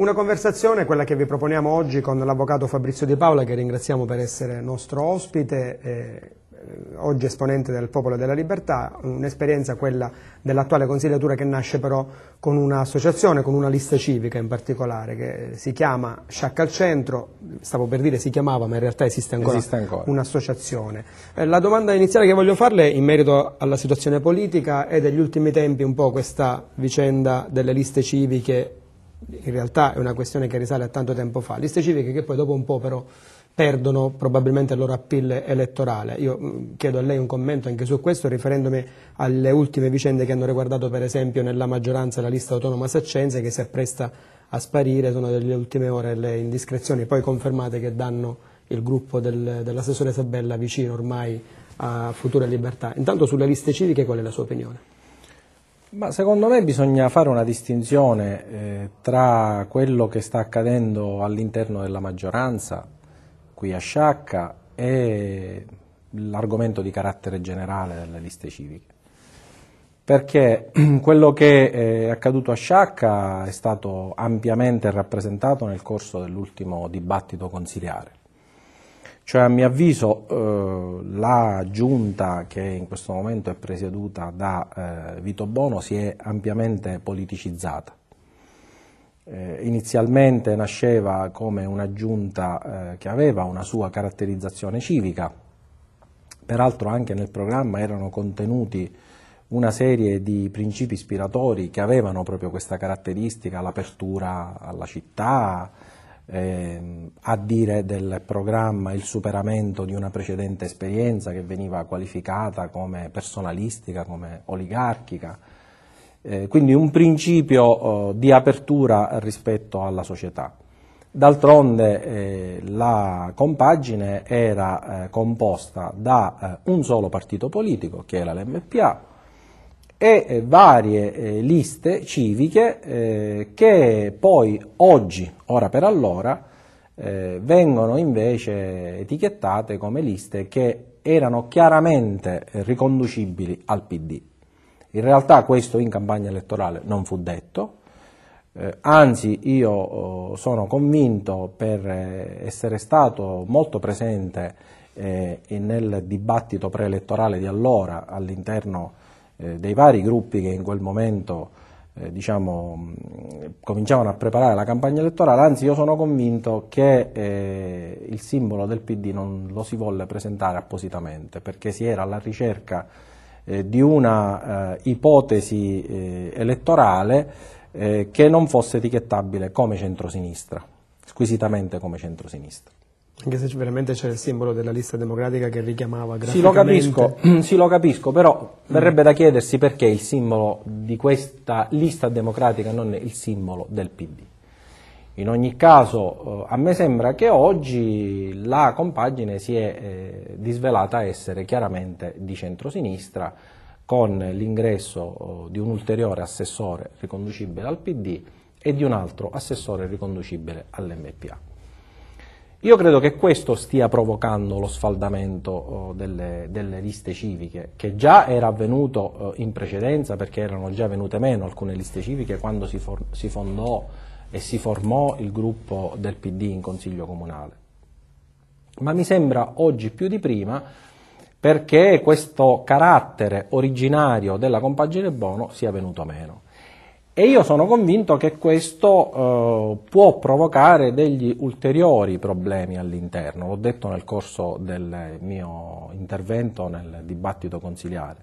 Una conversazione, quella che vi proponiamo oggi con l'avvocato Fabrizio Di Paola, che ringraziamo per essere nostro ospite, eh, eh oggi esponente del Popolo della Libertà, un'esperienza quella dell'attuale consigliatura che nasce però con un'associazione, con una lista civica in particolare, che si chiama Sciacca al Centro, stavo per dire si chiamava, ma in realtà esiste ancora, ancora. un'associazione. Eh, la domanda iniziale che voglio farle in merito alla situazione politica e degli ultimi tempi un po' questa vicenda delle liste civiche in realtà è una questione che risale a tanto tempo fa, liste civiche che poi dopo un po' però perdono probabilmente il loro appeal elettorale. Io mm, chiedo a lei un commento anche su questo, riferendomi alle ultime vicende che hanno riguardato per esempio nella maggioranza la lista autonoma Saccenze che si appresta a sparire, sono delle ultime ore le indiscrezioni poi confermate che danno il gruppo del, dell'assessore Sabella vicino ormai a Futura Libertà. Intanto sulle liste civiche qual è la sua opinione? Ma secondo me bisogna fare una distinzione eh, tra quello che sta accadendo all'interno della maggioranza, qui a Sciacca, e l'argomento di carattere generale delle liste civiche. Perché quello che eh, è accaduto a Sciacca è stato ampiamente rappresentato nel corso dell'ultimo dibattito consiliare. Cioè, a mio avviso, eh, la giunta che in questo momento è presieduta da eh, Vito Bono si è ampiamente politicizzata. Eh, inizialmente nasceva come una giunta eh, che aveva una sua caratterizzazione civica, peraltro anche nel programma erano contenuti una serie di principi ispiratori che avevano proprio questa caratteristica, l'apertura alla città, eh, a dire del programma il superamento di una precedente esperienza che veniva qualificata come personalistica, come oligarchica, eh, quindi un principio eh, di apertura rispetto alla società. D'altronde eh, la compagine era eh, composta da eh, un solo partito politico, che era l'MPA, e eh, varie eh, liste civiche eh, che poi oggi, ora per allora, vengono invece etichettate come liste che erano chiaramente riconducibili al PD. In realtà questo in campagna elettorale non fu detto, eh, anzi io eh, sono convinto per essere stato molto presente nel dibattito preelettorale di allora all'interno eh, dei vari gruppi che in quel momento eh, diciamo, cominciavano a preparare la campagna elettorale, anzi io sono convinto che eh, il simbolo del PD non lo si volle presentare appositamente perché si era alla ricerca eh, di una eh, ipotesi eh, elettorale che non fosse etichettabile come centrosinistra, squisitamente come centrosinistra. Anche se veramente c'era il simbolo della lista democratica che richiamava graficamente... Sì, lo capisco, sì, lo capisco però mm. verrebbe da chiedersi perché il simbolo di questa lista democratica non è il simbolo del PD. In ogni caso, eh, a me sembra che oggi la compagine si è eh, disvelata essere chiaramente di centrosinistra, con l'ingresso eh, di un ulteriore assessore riconducibile al PD e di un altro assessore riconducibile all'MPA. Io credo che questo stia provocando lo sfaldamento oh, delle, delle liste civiche, che già era avvenuto oh, in precedenza perché erano già venute meno alcune liste civiche quando si, for, si fondò e si formò il gruppo del PD in Consiglio Comunale. Ma mi sembra oggi più di prima perché questo carattere originario della compagine Bono sia venuto meno. E io sono convinto che questo eh, può provocare degli ulteriori problemi all'interno, l'ho detto nel corso del mio intervento nel dibattito consiliare,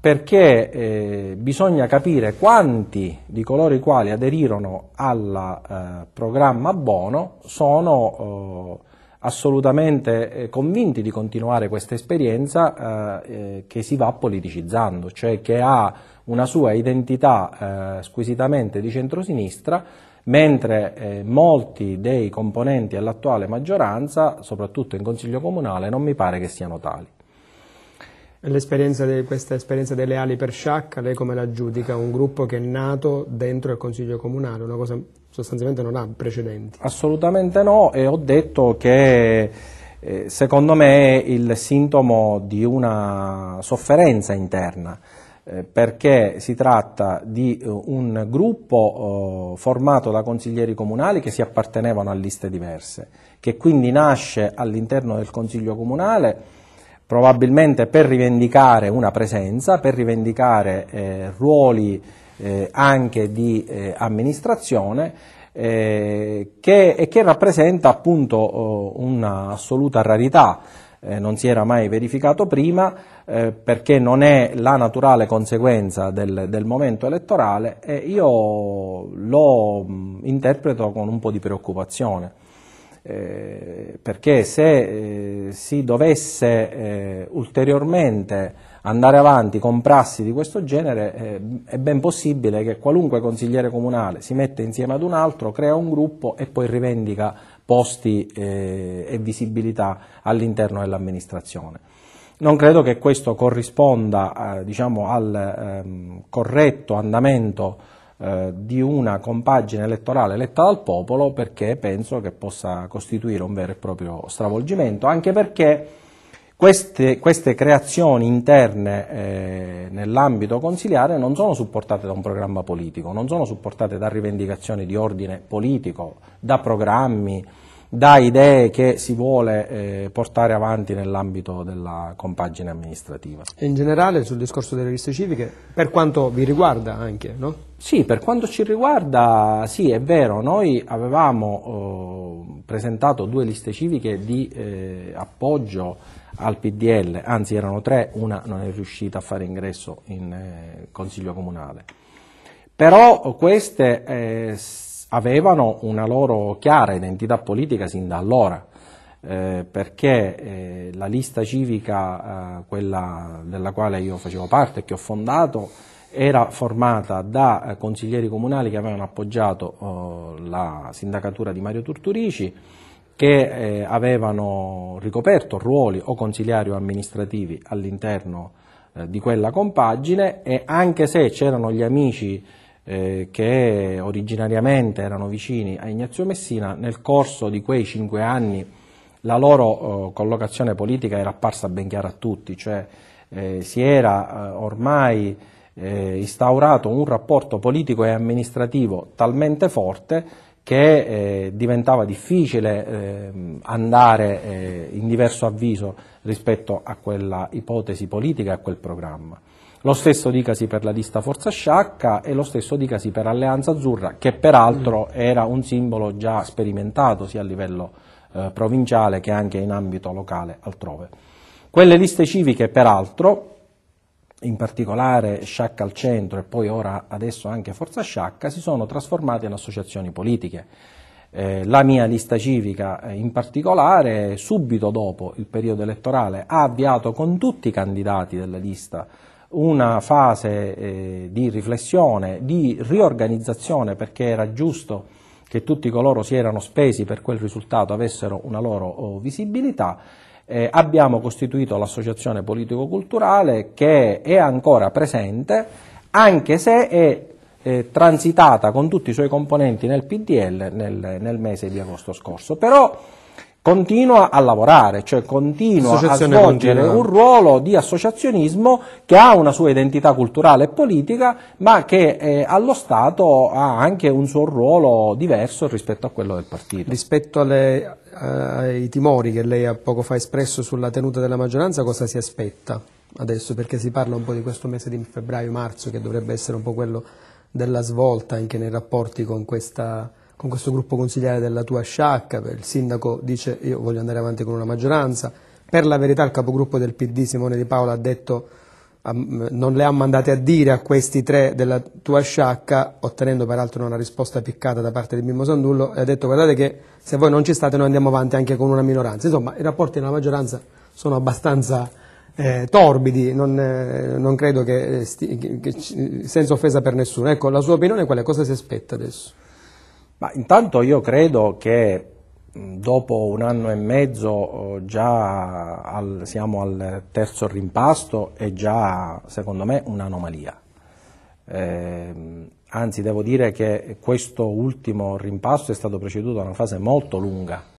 perché eh, bisogna capire quanti di coloro i quali aderirono al eh, programma Bono sono eh, assolutamente eh, convinti di continuare questa esperienza eh, che si va politicizzando, cioè che ha una sua identità eh, squisitamente di centrosinistra, mentre eh, molti dei componenti all'attuale maggioranza, soprattutto in Consiglio Comunale, non mi pare che siano tali. L'esperienza di, questa esperienza delle ali per sciacca, lei come la giudica? Un gruppo che è nato dentro il Consiglio Comunale, una cosa sostanzialmente non ha precedenti. Assolutamente no e ho detto che eh, secondo me è il sintomo di una sofferenza interna. Eh, perché si tratta di eh, un gruppo eh, formato da consiglieri comunali che si appartenevano a liste diverse, che quindi nasce all'interno del Consiglio Comunale probabilmente per rivendicare una presenza, per rivendicare ruoli anche di amministrazione, eh, che, e che rappresenta appunto eh, oh, un'assoluta rarità eh, non si era mai verificato prima, eh, perché non è la naturale conseguenza del, del momento elettorale e io lo mh, interpreto con un po' di preoccupazione. Eh, perché se eh, si dovesse eh, ulteriormente andare avanti con prassi di questo genere è ben possibile che qualunque consigliere comunale si metta insieme ad un altro, crea un gruppo e poi rivendica posti eh, e visibilità all'interno dell'amministrazione. Non credo che questo corrisponda eh, diciamo, al ehm, corretto andamento eh, di una compagine elettorale eletta dal popolo perché penso che possa costituire un vero e proprio stravolgimento, anche perché queste, queste creazioni interne eh, nell'ambito consiliare non sono supportate da un programma politico, non sono supportate da rivendicazioni di ordine politico, da programmi, da idee che si vuole eh, portare avanti nell'ambito della compagine amministrativa. in generale sul discorso delle liste civiche, per quanto vi riguarda anche, no? Sì, per quanto ci riguarda, sì, è vero, noi avevamo eh, presentato due liste civiche di eh, appoggio al PDL, anzi erano tre, una non è riuscita a fare ingresso in eh, Consiglio Comunale. Però queste eh, avevano una loro chiara identità politica sin da allora, eh, perché eh, la lista civica, eh, quella della quale io facevo parte e che ho fondato, era formata da eh, consiglieri comunali che avevano appoggiato oh, la sindacatura di Mario Turturici, che eh, avevano ricoperto ruoli o consigliari o amministrativi all'interno eh, di quella compagine e anche se c'erano gli amici eh, che originariamente erano vicini a Ignazio Messina, nel corso di quei cinque anni la loro eh, collocazione politica era apparsa ben chiara a tutti, cioè eh, si era eh, ormai instaurato un rapporto politico e amministrativo talmente forte che eh, diventava difficile eh, andare eh, in diverso avviso rispetto a quella ipotesi politica e a quel programma. Lo stesso dicasi per la lista Forza Sciacca e lo stesso dicasi per Alleanza Azzurra, che peraltro mm. era un simbolo già sperimentato sia a livello eh, provinciale che anche in ambito locale altrove. Quelle liste civiche, peraltro, in particolare Sciacca al centro e poi ora adesso anche Forza Sciacca, si sono trasformate in associazioni politiche. Eh, la mia lista civica eh, in particolare, subito dopo il periodo elettorale, ha avviato con tutti i candidati della lista una fase eh, di riflessione, di riorganizzazione, perché era giusto che tutti coloro si erano spesi per quel risultato avessero una loro oh, visibilità eh, abbiamo costituito l'associazione politico-culturale che è ancora presente, anche se è eh, transitata con tutti i suoi componenti nel PDL nel, nel mese di agosto scorso. Però continua a lavorare, cioè continua a svolgere continua. un ruolo di associazionismo che ha una sua identità culturale e politica, ma che eh, allo Stato ha anche un suo ruolo diverso rispetto a quello del partito. Rispetto alle, eh, ai timori che lei ha poco fa espresso sulla tenuta della maggioranza, cosa si aspetta adesso? Perché si parla un po' di questo mese di febbraio-marzo che dovrebbe essere un po' quello della svolta anche nei rapporti con questa con questo gruppo consigliare della tua sciacca, il sindaco dice io voglio andare avanti con una maggioranza, per la verità il capogruppo del PD Simone Di Paola ha detto non le ha mandate a dire a questi tre della tua sciacca, ottenendo peraltro una risposta piccata da parte di Mimmo Sandullo, e ha detto guardate che se voi non ci state noi andiamo avanti anche con una minoranza. Insomma, i rapporti nella maggioranza sono abbastanza eh, torbidi, non, eh, non credo che, che, che, senza offesa per nessuno. Ecco, la sua opinione qual è? Cosa si aspetta adesso? Ma intanto io credo che dopo un anno e mezzo eh, già al, siamo al terzo rimpasto è già secondo me un'anomalia. Eh, anzi devo dire che questo ultimo rimpasto è stato preceduto da una fase molto lunga